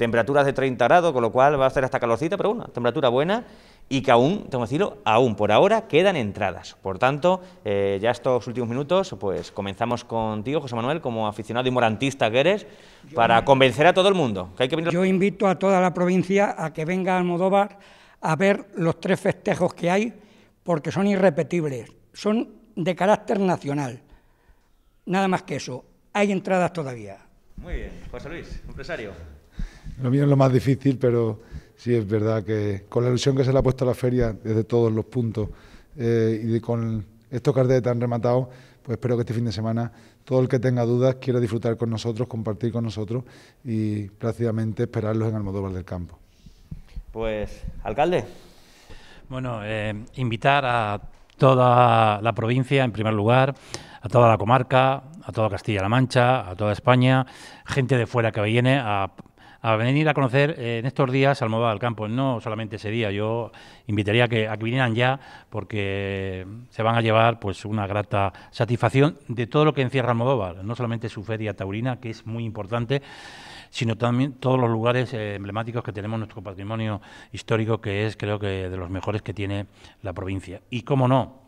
temperaturas de 30 grados, con lo cual va a hacer hasta calorcita, pero bueno, temperatura buena y que aún, tengo que decirlo, aún por ahora quedan entradas. Por tanto, eh, ya estos últimos minutos, pues comenzamos contigo, José Manuel, como aficionado y morantista que eres, para convencer a todo el mundo hay que Yo invito a toda la provincia a que venga a Almodóvar a ver los tres festejos que hay, porque son irrepetibles, son de carácter nacional. Nada más que eso, hay entradas todavía. Muy bien, José Luis, empresario. Lo mío es lo más difícil, pero sí es verdad que con la ilusión que se le ha puesto a la feria desde todos los puntos eh, y con estos carteles tan rematados, pues espero que este fin de semana todo el que tenga dudas quiera disfrutar con nosotros, compartir con nosotros y prácticamente esperarlos en Almodóvar del Campo. Pues, alcalde. Bueno, eh, invitar a toda la provincia, en primer lugar, a toda la comarca, a toda Castilla-La Mancha, a toda España, gente de fuera que viene a a venir a conocer eh, en estos días Almodóvar del Campo. No solamente ese día, yo invitaría a que, vinieran ya porque se van a llevar pues una grata satisfacción de todo lo que encierra Almodóvar, no solamente su feria taurina, que es muy importante, sino también todos los lugares eh, emblemáticos que tenemos nuestro patrimonio histórico, que es creo que de los mejores que tiene la provincia. Y cómo no,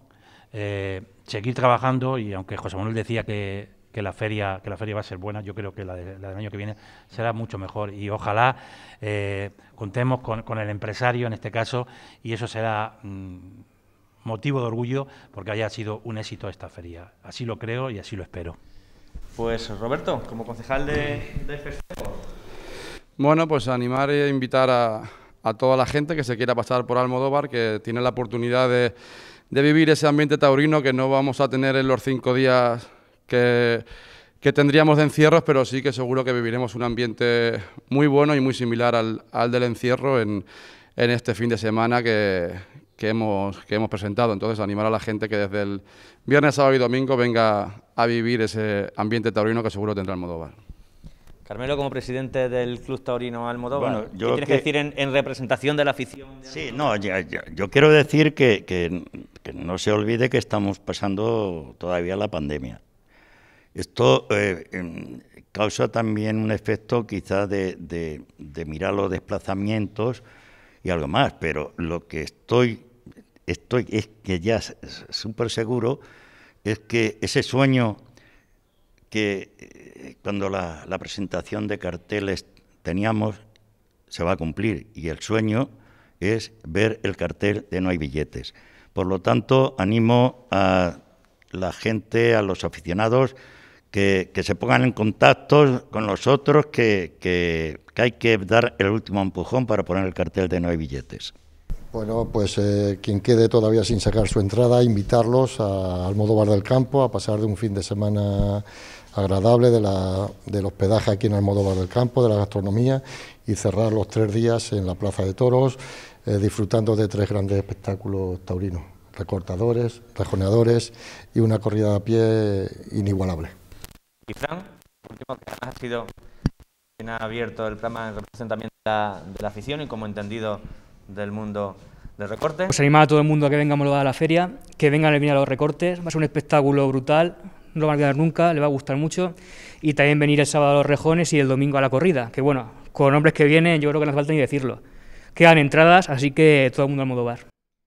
eh, seguir trabajando, y aunque José Manuel decía que que la feria que la feria va a ser buena. Yo creo que la, del año que viene será mucho mejor y ojalá eh, contemos con, el empresario en este caso y eso será mm, motivo de orgullo porque haya sido un éxito esta feria. Así lo creo y así lo espero. Pues Roberto, como concejal de, de Bueno, pues animar e invitar a, toda la gente que se quiera pasar por Almodóvar, que tiene la oportunidad de, de vivir ese ambiente taurino que no vamos a tener en los cinco días que, tendríamos de encierros, pero sí que seguro que viviremos un ambiente muy bueno y muy similar al, del encierro en, este fin de semana que, hemos, presentado. Entonces, animar a la gente que desde el viernes, sábado y domingo venga a vivir ese ambiente taurino que seguro tendrá el Almodóvar. Carmelo, como presidente del Club Taurino Almodóvar, tienes que, decir en, representación de la afición? De sí, no, yo quiero decir que no se olvide que estamos pasando todavía la pandemia. Esto eh, em, causa también un efecto quizá de, mirar los desplazamientos y algo más, pero lo que estoy, estoy es que ya súper seguro es que ese sueño que eh, cuando la presentación de carteles teníamos se va a cumplir y el sueño es ver el cartel de no hay billetes. Por lo tanto, animo a la gente, a los aficionados, que, se pongan en contacto con los que, que, hay que dar el último empujón para poner el cartel de no hay billetes. Bueno, pues eh, quien quede todavía sin sacar su entrada, invitarlos a Bar del Campo a pasar de un fin de semana agradable de la, del hospedaje aquí en el Almodóvar del Campo, de la gastronomía y cerrar los tres días en la Plaza de Toros eh, disfrutando de tres grandes espectáculos taurinos, recortadores, rejoneadores y una corrida a pie inigualable. Y Fran, último que ha sido quien ha abierto el programa en representamiento de la, de la afición y como entendido del mundo del recorte. Pues animado a todo el mundo a que vengamos a la feria, que vengan a venir a los recortes, va a ser un espectáculo brutal, no lo van a quedar nunca, le va a gustar mucho, y también venir el sábado a los rejones y el domingo a la corrida, que bueno, con hombres que vienen yo creo que no hace falta ni decirlo. Quedan entradas, así que todo el mundo al modo bar.